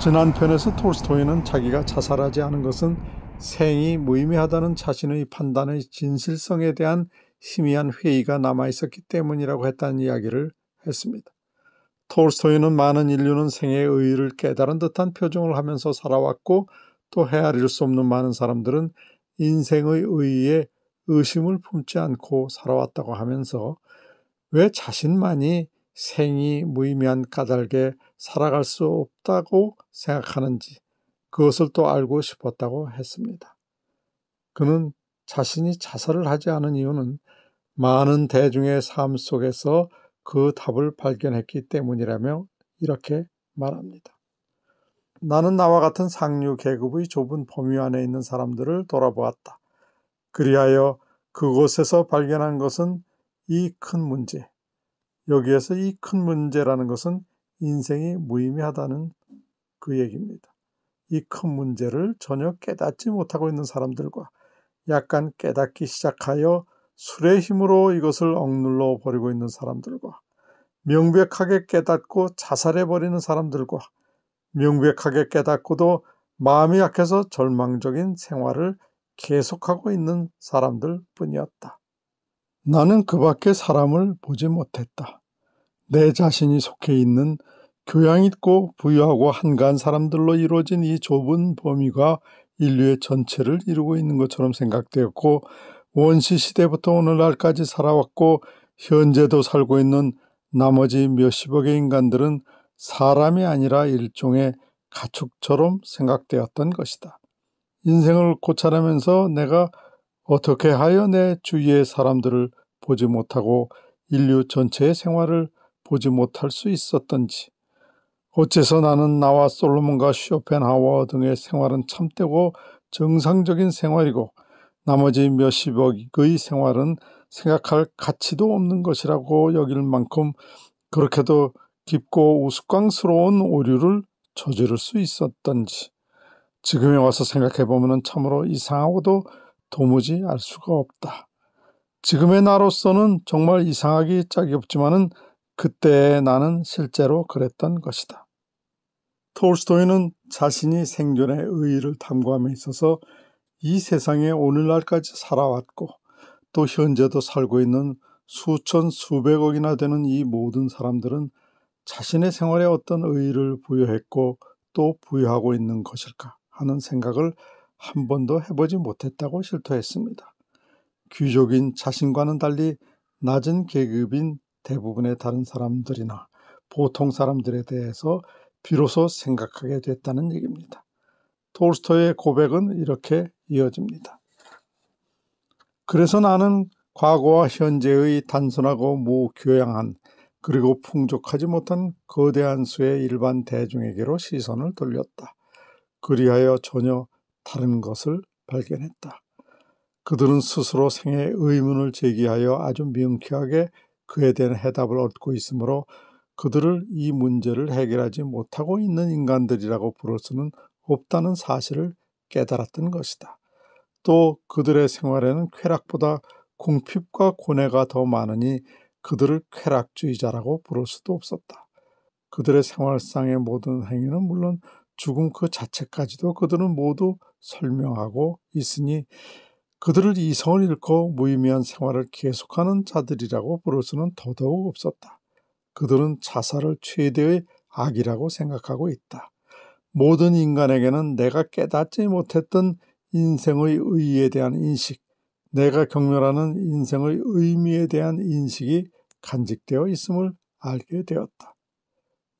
지난 편에서 톨스토이는 자기가 자살하지 않은 것은 생이 무의미하다는 자신의 판단의 진실성에 대한 희미한 회의가 남아 있었기 때문이라고 했다는 이야기를 했습니다. 톨스토이는 많은 인류는 생의 의의를 깨달은 듯한 표정을 하면서 살아왔고 또 헤아릴 수 없는 많은 사람들은 인생의 의의에 의심을 품지 않고 살아왔다고 하면서 왜 자신만이 생이 무의미한 까닭에 살아갈 수 없다고 생각하는지 그것을 또 알고 싶었다고 했습니다. 그는 자신이 자살을 하지 않은 이유는 많은 대중의 삶 속에서 그 답을 발견했기 때문이라며 이렇게 말합니다. 나는 나와 같은 상류 계급의 좁은 범위 안에 있는 사람들을 돌아보았다. 그리하여 그곳에서 발견한 것은 이 큰 문제. 여기에서 이 큰 문제라는 것은 인생이 무의미하다는 그 얘기입니다. 이 큰 문제를 전혀 깨닫지 못하고 있는 사람들과 약간 깨닫기 시작하여 술의 힘으로 이것을 억눌러 버리고 있는 사람들과 명백하게 깨닫고 자살해 버리는 사람들과 명백하게 깨닫고도 마음이 약해서 절망적인 생활을 계속하고 있는 사람들 뿐이었다. 나는 그 밖에 사람을 보지 못했다. 내 자신이 속해 있는 교양 있고 부유하고 한가한 사람들로 이루어진 이 좁은 범위가 인류의 전체를 이루고 있는 것처럼 생각되었고 원시 시대부터 오늘날까지 살아왔고 현재도 살고 있는 나머지 몇십억의 인간들은 사람이 아니라 일종의 가축처럼 생각되었던 것이다. 인생을 고찰하면서 내가 어떻게 하여 내 주위의 사람들을 보지 못하고 인류 전체의 생활을 보지 못할 수 있었던지 어째서 나는 나와 솔로몬과 쇼펜하워 등의 생활은 참되고 정상적인 생활이고 나머지 몇십억의 생활은 생각할 가치도 없는 것이라고 여길 만큼 그렇게도 깊고 우스꽝스러운 오류를 저지를 수 있었던지 지금에 와서 생각해보면 참으로 이상하고도 도무지 알 수가 없다. 지금의 나로서는 정말 이상하기 짝이 없지만은 그때 나는 실제로 그랬던 것이다. 톨스토이는 자신이 생존의 의의를 탐구함에 있어서 이 세상에 오늘날까지 살아왔고 또 현재도 살고 있는 수천 수백억이나 되는 이 모든 사람들은 자신의 생활에 어떤 의의를 부여했고 또 부여하고 있는 것일까 하는 생각을 한 번도 해보지 못했다고 실토했습니다. 귀족인 자신과는 달리 낮은 계급인 대부분의 다른 사람들이나 보통 사람들에 대해서 비로소 생각하게 됐다는 얘기입니다. 톨스토의 고백은 이렇게 이어집니다. 그래서 나는 과거와 현재의 단순하고 무교양한 그리고 풍족하지 못한 거대한 수의 일반 대중에게로 시선을 돌렸다. 그리하여 전혀 다른 것을 발견했다. 그들은 스스로 생애 의문을 제기하여 아주 명쾌하게 그에 대한 해답을 얻고 있으므로 그들을 이 문제를 해결하지 못하고 있는 인간들이라고 부를 수는 없다는 사실을 깨달았던 것이다. 또 그들의 생활에는 쾌락보다 궁핍과 고뇌가 더 많으니 그들을 쾌락주의자라고 부를 수도 없었다. 그들의 생활상의 모든 행위는 물론 죽음 그 자체까지도 그들은 모두 설명하고 있으니 그들을 이성을 잃고 무의미한 생활을 계속하는 자들이라고 부를수는 더더욱 없었다. 그들은 자살을 최대의 악이라고 생각하고 있다. 모든 인간에게는 내가 깨닫지 못했던 인생의 의의에 대한 인식, 내가 경멸하는 인생의 의미에 대한 인식이 간직되어 있음을 알게 되었다.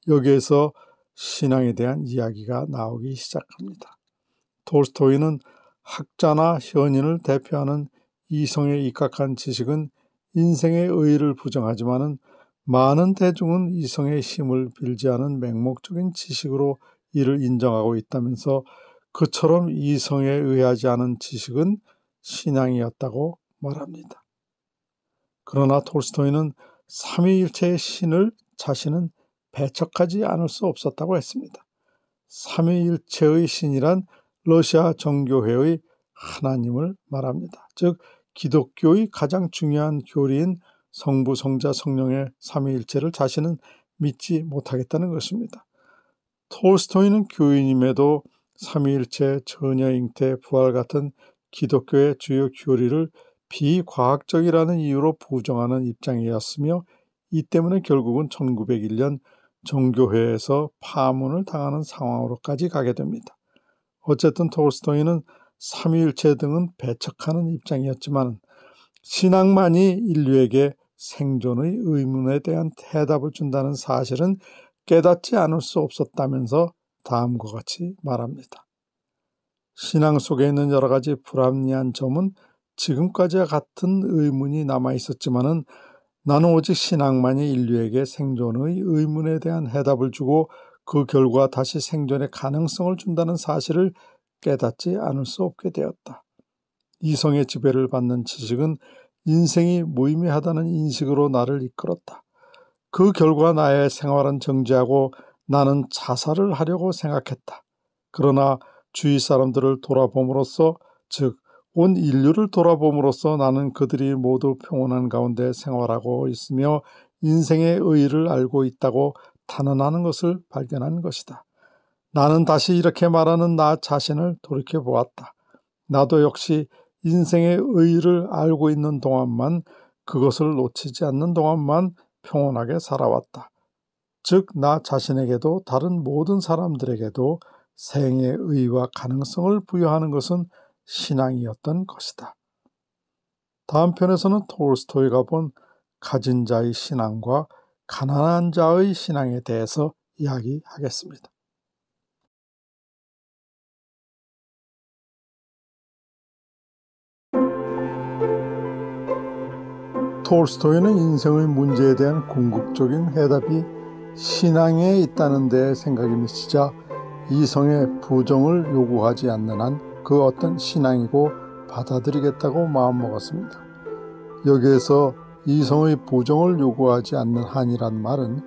여기에서 신앙에 대한 이야기가 나오기 시작합니다. 톨스토이는 학자나 현인을 대표하는 이성에 입각한 지식은 인생의 의의를 부정하지만은 많은 대중은 이성의 힘을 빌지 않은 맹목적인 지식으로 이를 인정하고 있다면서 그처럼 이성에 의하지 않은 지식은 신앙이었다고 말합니다. 그러나 톨스토이는 삼위일체의 신을 자신은 배척하지 않을 수 없었다고 했습니다. 삼위일체의 신이란 러시아 정교회의 하나님을 말합니다. 즉 기독교의 가장 중요한 교리인 성부, 성자, 성령의 삼위일체를 자신은 믿지 못하겠다는 것입니다. 톨스토이는 교인임에도 삼위일체, 전혀 잉태, 부활 같은 기독교의 주요 교리를 비과학적이라는 이유로 부정하는 입장이었으며 이 때문에 결국은 1901년 정교회에서 파문을 당하는 상황으로까지 가게 됩니다. 어쨌든 토르스토이는 삼위일체 등은 배척하는 입장이었지만 신앙만이 인류에게 생존의 의문에 대한 대답을 준다는 사실은 깨닫지 않을 수 없었다면서 다음과 같이 말합니다. 신앙 속에 있는 여러 가지 불합리한 점은 지금까지와 같은 의문이 남아 있었지만은 나는 오직 신앙만이 인류에게 생존의 의문에 대한 해답을 주고 그 결과 다시 생존의 가능성을 준다는 사실을 깨닫지 않을 수 없게 되었다. 이성의 지배를 받는 지식은 인생이 무의미하다는 인식으로 나를 이끌었다. 그 결과 나의 생활은 정지하고 나는 자살을 하려고 생각했다. 그러나 주위 사람들을 돌아봄으로써 즉 온 인류를 돌아봄으로써 나는 그들이 모두 평온한 가운데 생활하고 있으며 인생의 의의를 알고 있다고 탄원하는 것을 발견한 것이다. 나는 다시 이렇게 말하는 나 자신을 돌이켜 보았다. 나도 역시 인생의 의의를 알고 있는 동안만 그것을 놓치지 않는 동안만 평온하게 살아왔다. 즉, 나 자신에게도 다른 모든 사람들에게도 생의 의와 의 가능성을 부여하는 것은 신앙이었던 것이다. 다음 편에서는 톨스토이가 본 가진 자의 신앙과 가난한 자의 신앙에 대해서 이야기하겠습니다. 톨스토이는 인생의 문제에 대한 궁극적인 해답이 신앙에 있다는 데 생각이 미치자 이성의 부정을 요구하지 않는 한 그 어떤 신앙이고 받아들이겠다고 마음먹었습니다. 여기에서 이성의 보정을 요구하지 않는 한이란 말은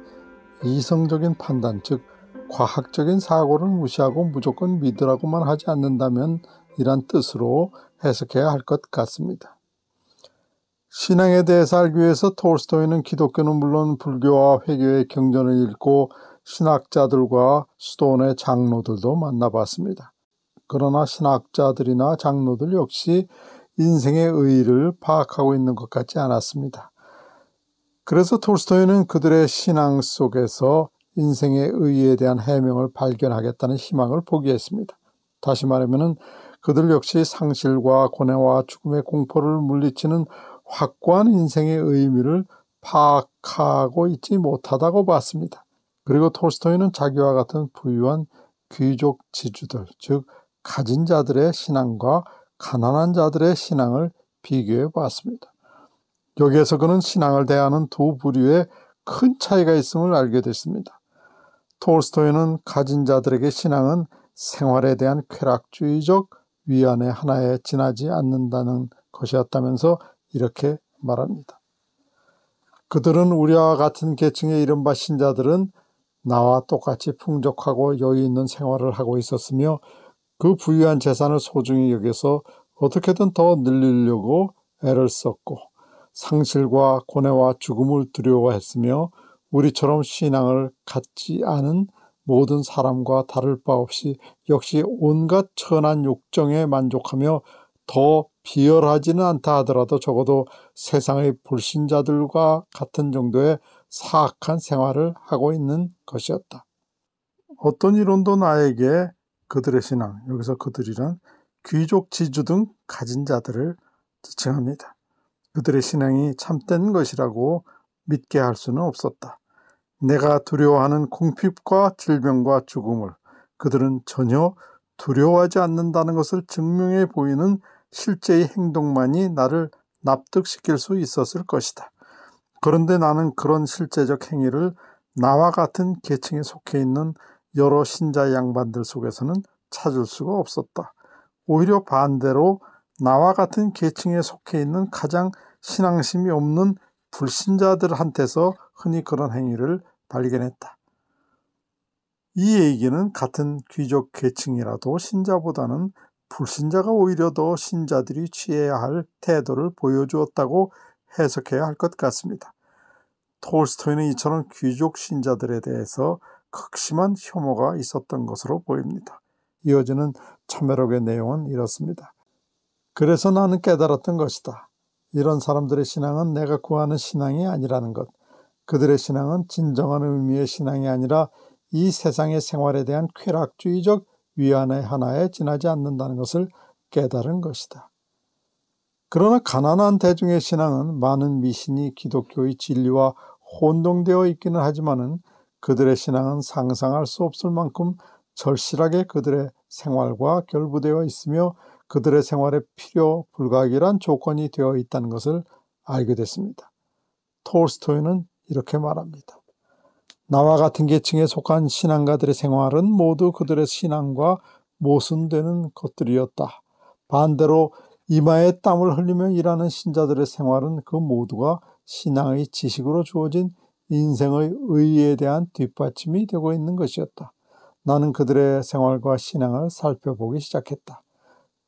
이성적인 판단, 즉 과학적인 사고를 무시하고 무조건 믿으라고만 하지 않는다면 이란 뜻으로 해석해야 할 것 같습니다. 신앙에 대해서 알기 위해서 톨스토이는 기독교는 물론 불교와 회교의 경전을 읽고 신학자들과 수도원의 장로들도 만나봤습니다. 그러나 신학자들이나 장로들 역시 인생의 의의를 파악하고 있는 것 같지 않았습니다. 그래서 톨스토이는 그들의 신앙 속에서 인생의 의의에 대한 해명을 발견하겠다는 희망을 포기했습니다. 다시 말하면 그들 역시 상실과 고뇌와 죽음의 공포를 물리치는 확고한 인생의 의미를 파악하고 있지 못하다고 봤습니다. 그리고 톨스토이는 자기와 같은 부유한 귀족 지주들, 즉 가진 자들의 신앙과 가난한 자들의 신앙을 비교해 보았습니다. 여기에서 그는 신앙을 대하는 두 부류의 큰 차이가 있음을 알게 됐습니다. 톨스토이는 가진 자들에게 신앙은 생활에 대한 쾌락주의적 위안의 하나에 지나지 않는다는 것이었다면서 이렇게 말합니다. 그들은 우리와 같은 계층의 이른바 신자들은 나와 똑같이 풍족하고 여유 있는 생활을 하고 있었으며 그 부유한 재산을 소중히 여겨서 어떻게든 더 늘리려고 애를 썼고 상실과 고뇌와 죽음을 두려워했으며 우리처럼 신앙을 갖지 않은 모든 사람과 다를 바 없이 역시 온갖 천한 욕정에 만족하며 더 비열하지는 않다 하더라도 적어도 세상의 불신자들과 같은 정도의 사악한 생활을 하고 있는 것이었다. 어떤 이론도 나에게 그들의 신앙, 여기서 그들이란 귀족 지주 등 가진 자들을 지칭합니다. 그들의 신앙이 참된 것이라고 믿게 할 수는 없었다. 내가 두려워하는 궁핍과 질병과 죽음을 그들은 전혀 두려워하지 않는다는 것을 증명해 보이는 실제의 행동만이 나를 납득시킬 수 있었을 것이다. 그런데 나는 그런 실제적 행위를 나와 같은 계층에 속해 있는 여러 신자 양반들 속에서는 찾을 수가 없었다. 오히려 반대로 나와 같은 계층에 속해 있는 가장 신앙심이 없는 불신자들한테서 흔히 그런 행위를 발견했다. 이 얘기는 같은 귀족 계층이라도 신자보다는 불신자가 오히려 더 신자들이 취해야 할 태도를 보여주었다고 해석해야 할 것 같습니다. 톨스토이는 이처럼 귀족 신자들에 대해서 극심한 혐오가 있었던 것으로 보입니다. 이어지는 참여록의 내용은 이렇습니다. 그래서 나는 깨달았던 것이다. 이런 사람들의 신앙은 내가 구하는 신앙이 아니라는 것. 그들의 신앙은 진정한 의미의 신앙이 아니라 이 세상의 생활에 대한 쾌락주의적 위안의 하나에 지나지 않는다는 것을 깨달은 것이다. 그러나 가난한 대중의 신앙은 많은 미신이 기독교의 진리와 혼동되어 있기는 하지만은 그들의 신앙은 상상할 수 없을 만큼 절실하게 그들의 생활과 결부되어 있으며 그들의 생활에 필요 불가결한 조건이 되어 있다는 것을 알게 됐습니다. 톨스토이는 이렇게 말합니다. 나와 같은 계층에 속한 신앙가들의 생활은 모두 그들의 신앙과 모순되는 것들이었다. 반대로 이마에 땀을 흘리며 일하는 신자들의 생활은 그 모두가 신앙의 지식으로 주어진 인생의 의의에 대한 뒷받침이 되고 있는 것이었다. 나는 그들의 생활과 신앙을 살펴보기 시작했다.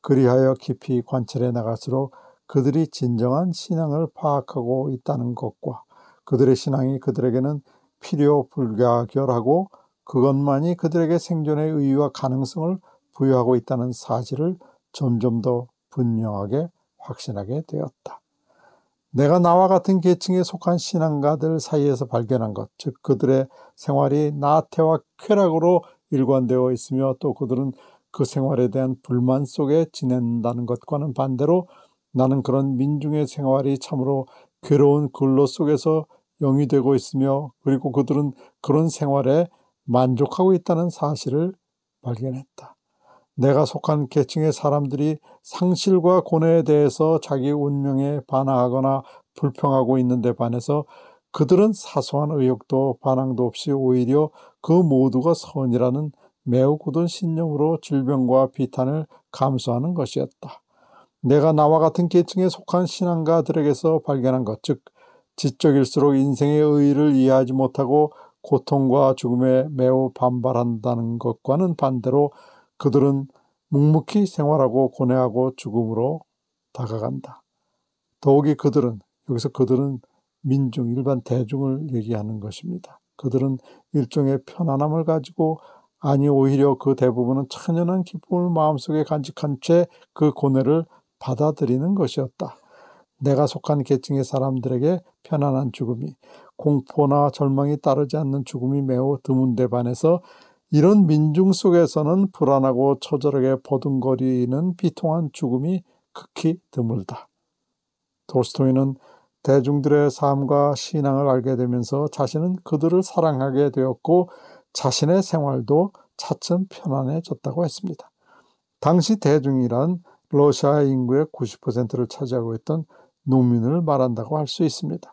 그리하여 깊이 관찰해 나갈수록 그들이 진정한 신앙을 파악하고 있다는 것과 그들의 신앙이 그들에게는 필요 불가결하고 그것만이 그들에게 생존의 의유와 가능성을 부여하고 있다는 사실을 점점 더 분명하게 확신하게 되었다. 내가 나와 같은 계층에 속한 신앙가들 사이에서 발견한 것, 즉 그들의 생활이 나태와 쾌락으로 일관되어 있으며 또 그들은 그 생활에 대한 불만 속에 지낸다는 것과는 반대로 나는 그런 민중의 생활이 참으로 괴로운 근로 속에서 영위 되고 있으며 그리고 그들은 그런 생활에 만족하고 있다는 사실을 발견했다. 내가 속한 계층의 사람들이 상실과 고뇌에 대해서 자기 운명에 반항하거나 불평하고 있는데 반해서 그들은 사소한 의욕도 반항도 없이 오히려 그 모두가 선이라는 매우 굳은 신념으로 질병과 비탄을 감수하는 것이었다. 내가 나와 같은 계층에 속한 신앙가들에게서 발견한 것, 즉 지적일수록 인생의 의의를 이해하지 못하고 고통과 죽음에 매우 반발한다는 것과는 반대로 그들은 묵묵히 생활하고 고뇌하고 죽음으로 다가간다. 더욱이 그들은 여기서 그들은 민중 일반 대중을 얘기하는 것입니다. 그들은 일종의 편안함을 가지고 아니 오히려 그 대부분은 천연한 기쁨을 마음속에 간직한 채 그 고뇌를 받아들이는 것이었다. 내가 속한 계층의 사람들에게 편안한 죽음이 공포나 절망이 따르지 않는 죽음이 매우 드문데 반해서 이런 민중 속에서는 불안하고 처절하게 버둥거리는 비통한 죽음이 극히 드물다. 도스토이는 대중들의 삶과 신앙을 알게 되면서 자신은 그들을 사랑하게 되었고 자신의 생활도 차츰 편안해졌다고 했습니다. 당시 대중이란 러시아 인구의 90%를 차지하고 있던 농민을 말한다고 할 수 있습니다.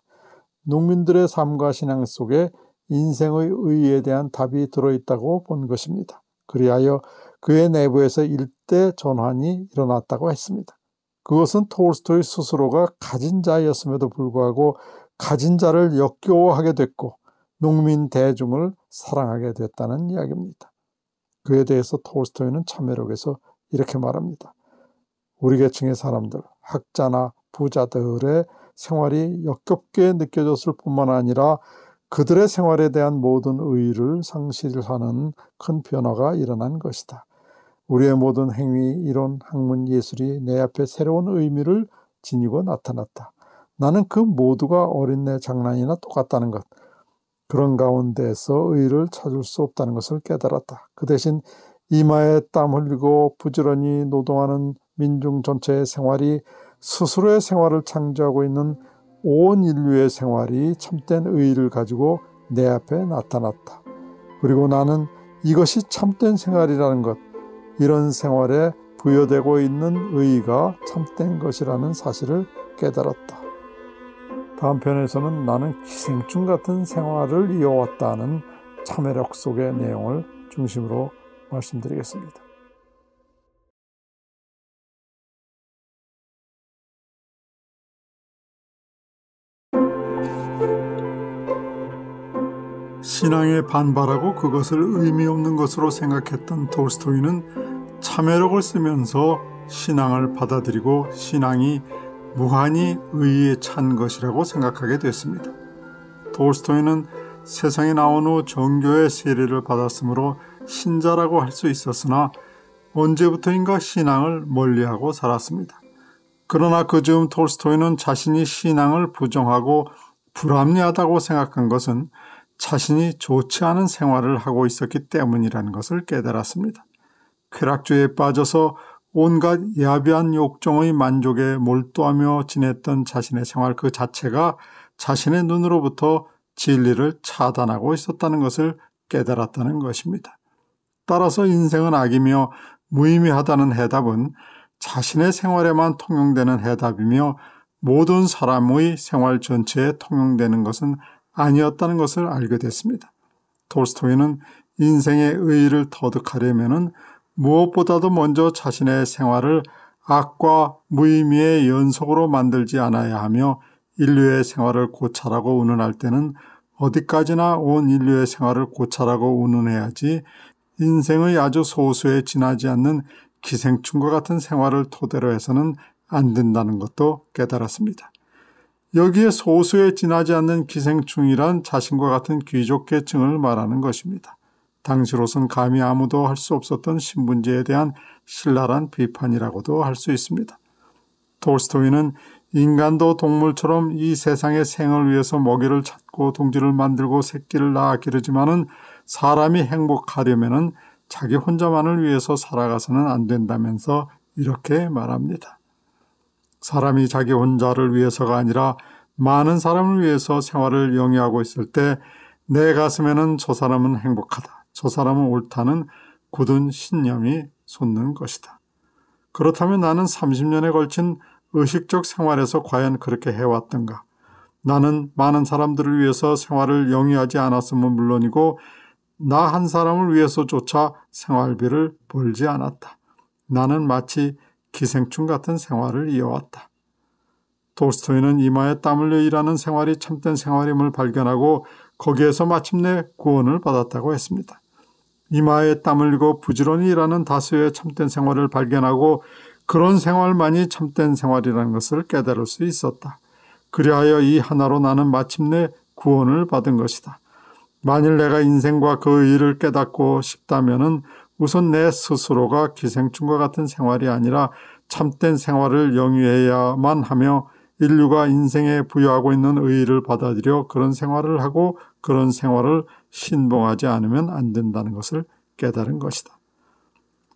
농민들의 삶과 신앙 속에 인생의 의에 대한 답이 들어있다고 본 것입니다. 그리하여 그의 내부에서 일대 전환이 일어났다고 했습니다. 그것은 톨스토이 스스로가 가진 자였음에도 불구하고 가진 자를 역겨워하게 됐고 농민 대중을 사랑하게 됐다는 이야기입니다. 그에 대해서 톨스토이는 참회록에서 이렇게 말합니다. 우리 계층의 사람들, 학자나 부자들의 생활이 역겹게 느껴졌을 뿐만 아니라 그들의 생활에 대한 모든 의의를 상실하는 큰 변화가 일어난 것이다. 우리의 모든 행위, 이론, 학문, 예술이 내 앞에 새로운 의미를 지니고 나타났다. 나는 그 모두가 어린 내 장난이나 똑같다는 것, 그런 가운데서 의를 찾을 수 없다는 것을 깨달았다. 그 대신 이마에 땀 흘리고 부지런히 노동하는 민중 전체의 생활이 스스로의 생활을 창조하고 있는 온 인류의 생활이 참된 의의를 가지고 내 앞에 나타났다. 그리고 나는 이것이 참된 생활이라는 것, 이런 생활에 부여되고 있는 의의가 참된 것이라는 사실을 깨달았다. 그 한편에서는 나는 기생충 같은 생활을 이어왔다는 참회력 속의 내용을 중심으로 말씀드리겠습니다. 신앙에 반발하고 그것을 의미 없는 것으로 생각했던 돌스토이는 참회력을 쓰면서 신앙을 받아들이고 신앙이 무한히 의의에 찬 것이라고 생각하게 됐습니다. 돌스토이는 세상에 나온 후 종교의 세례를 받았으므로 신자라고 할 수 있었으나 언제부터인가 신앙을 멀리하고 살았습니다. 그러나 그즈음 톨스토이는 자신이 신앙을 부정하고 불합리하다고 생각한 것은 자신이 좋지 않은 생활을 하고 있었기 때문이라는 것을 깨달았습니다. 쾌락주의에 빠져서 온갖 야비한 욕정의 만족에 몰두하며 지냈던 자신의 생활 그 자체가 자신의 눈으로부터 진리를 차단하고 있었다는 것을 깨달았다는 것입니다. 따라서 인생은 악이며 무의미하다는 해답은 자신의 생활에만 통용되는 해답이며 모든 사람의 생활 전체에 통용되는 것은 아니었다는 것을 알게 됐습니다. 톨스토이는 인생의 의의를 터득하려면은 무엇보다도 먼저 자신의 생활을 악과 무의미의 연속으로 만들지 않아야 하며 인류의 생활을 고찰하고 운운할 때는 어디까지나 온 인류의 생활을 고찰하고 운운해야지 인생의 아주 소수에 지나지 않는 기생충과 같은 생활을 토대로 해서는 안 된다는 것도 깨달았습니다. 여기에 소수에 지나지 않는 기생충이란 자신과 같은 귀족 계층을 말하는 것입니다. 당시로선 감히 아무도 할 수 없었던 신분제에 대한 신랄한 비판이라고도 할 수 있습니다. 톨스토이는 인간도 동물처럼 이 세상의 생을 위해서 먹이를 찾고 동지를 만들고 새끼를 낳아 기르지만은 사람이 행복하려면은 자기 혼자만을 위해서 살아가서는 안 된다면서 이렇게 말합니다. 사람이 자기 혼자를 위해서가 아니라 많은 사람을 위해서 생활을 영위하고 있을 때 내 가슴에는 저 사람은 행복하다. 저 사람은 옳다는 굳은 신념이 솟는 것이다. 그렇다면 나는 30년에 걸친 의식적 생활에서 과연 그렇게 해왔던가? 나는 많은 사람들을 위해서 생활을 영위하지 않았음은 물론이고 나 한 사람을 위해서조차 생활비를 벌지 않았다. 나는 마치 기생충 같은 생활을 이어왔다. 도스토이는 이마에 땀 흘려 일하는 생활이 참된 생활임을 발견하고 거기에서 마침내 구원을 받았다고 했습니다. 이마에 땀 흘리고 부지런히 일하는 다수의 참된 생활을 발견하고 그런 생활만이 참된 생활이라는 것을 깨달을 수 있었다. 그리하여 이 하나로 나는 마침내 구원을 받은 것이다. 만일 내가 인생과 그 의의를 깨닫고 싶다면은 우선 내 스스로가 기생충과 같은 생활이 아니라 참된 생활을 영위해야만 하며 인류가 인생에 부여하고 있는 의의를 받아들여 그런 생활을 하고 그런 생활을 신봉하지 않으면 안 된다는 것을 깨달은 것이다.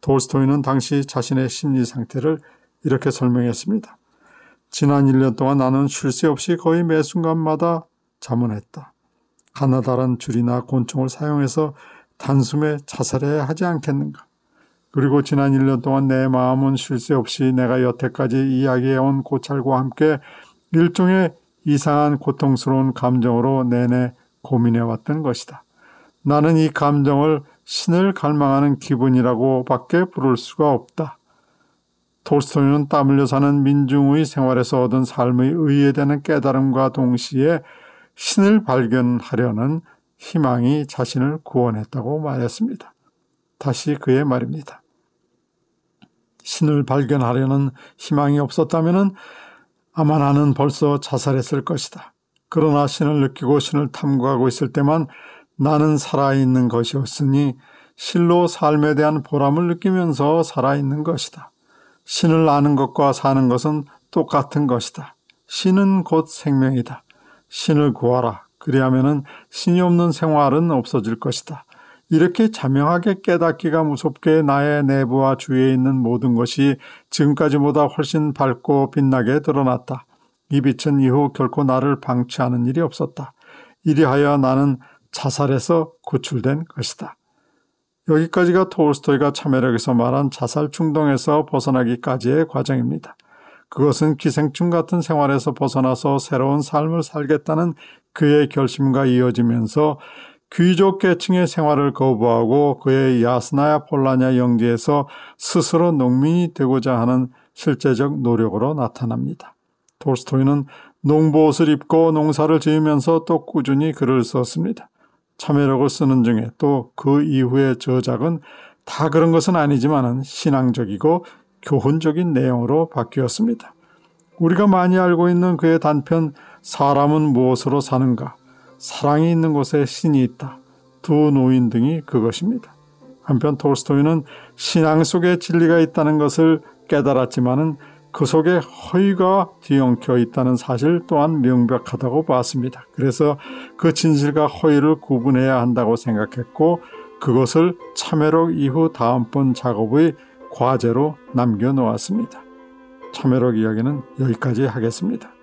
돌스토이는 당시 자신의 심리 상태를 이렇게 설명했습니다. 지난 1년 동안 나는 쉴 새 없이 거의 매 순간마다 자문했다. 가나다란 줄이나 곤충을 사용해서 단숨에 자살해야 하지 않겠는가. 그리고 지난 1년 동안 내 마음은 쉴 새 없이 내가 여태까지 이야기해온 고찰과 함께 일종의 이상한 고통스러운 감정으로 내내 고민해왔던 것이다. 나는 이 감정을 신을 갈망하는 기분이라고밖에 부를 수가 없다. 톨스토이는 땀 흘려 사는 민중의 생활에서 얻은 삶의 의해되는 깨달음과 동시에 신을 발견하려는 희망이 자신을 구원했다고 말했습니다. 다시 그의 말입니다. 신을 발견하려는 희망이 없었다면 아마 나는 벌써 자살했을 것이다. 그러나 신을 느끼고 신을 탐구하고 있을 때만 나는 살아있는 것이었으니 실로 삶에 대한 보람을 느끼면서 살아있는 것이다. 신을 아는 것과 사는 것은 똑같은 것이다. 신은 곧 생명이다. 신을 구하라. 그리하면은 신이 없는 생활은 없어질 것이다. 이렇게 자명하게 깨닫기가 무섭게 나의 내부와 주위에 있는 모든 것이 지금까지보다 훨씬 밝고 빛나게 드러났다. 이 빛은 이후 결코 나를 방치하는 일이 없었다. 이리하여 나는 자살에서 구출된 것이다. 여기까지가 톨스토이가 참여력에서 말한 자살 충동에서 벗어나기까지의 과정입니다. 그것은 기생충 같은 생활에서 벗어나서 새로운 삶을 살겠다는 그의 결심과 이어지면서 귀족 계층의 생활을 거부하고 그의 야스나야 폴라냐 영지에서 스스로 농민이 되고자 하는 실제적 노력으로 나타납니다. 톨스토이는 농보옷을 입고 농사를 지으면서 또 꾸준히 글을 썼습니다. 참여력을 쓰는 중에 또 그 이후의 저작은 다 그런 것은 아니지만 신앙적이고 교훈적인 내용으로 바뀌었습니다. 우리가 많이 알고 있는 그의 단편 사람은 무엇으로 사는가? 사랑이 있는 곳에 신이 있다. 두 노인 등이 그것입니다. 한편 톨스토이는 신앙 속에 진리가 있다는 것을 깨달았지만은 그 속에 허위가 뒤엉켜 있다는 사실 또한 명백하다고 봤습니다. 그래서 그 진실과 허위를 구분해야 한다고 생각했고 그것을 참회록 이후 다음번 작업의 과제로 남겨놓았습니다. 참회록 이야기는 여기까지 하겠습니다.